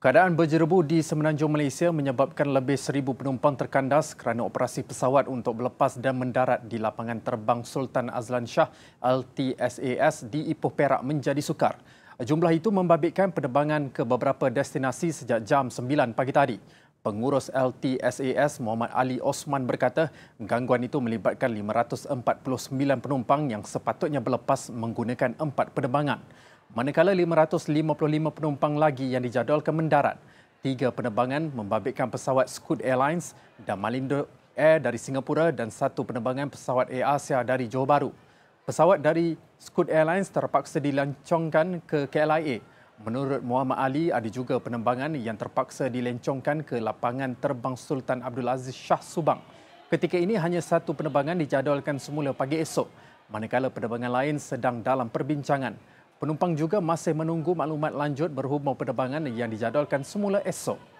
Keadaan berjerebu di Semenanjung Malaysia menyebabkan lebih 1,000 penumpang terkandas kerana operasi pesawat untuk melepas dan mendarat di lapangan terbang Sultan Azlan Shah LTSAS di Ipoh Perak menjadi sukar. Jumlah itu membabitkan penerbangan ke beberapa destinasi sejak jam 9 pagi tadi. Pengurus LTSAS Muhammad Ali Osman berkata gangguan itu melibatkan 549 penumpang yang sepatutnya berlepas menggunakan empat penerbangan manakala 555 penumpang lagi yang dijadualkan mendarat. Tiga penerbangan membabitkan pesawat Scoot Airlines dan Malindo Air dari Singapura dan satu penerbangan pesawat Air Asia dari Johor Bahru. Pesawat dari Scoot Airlines terpaksa dilancongkan ke KLIA. Menurut Muhammad Ali, ada juga penerbangan yang terpaksa dilancongkan ke lapangan terbang Sultan Abdul Aziz Shah Subang. Ketika ini, hanya satu penerbangan dijadualkan semula pagi esok, manakala penerbangan lain sedang dalam perbincangan. Penumpang juga masih menunggu maklumat lanjut berhubung penerbangan yang dijadualkan semula esok.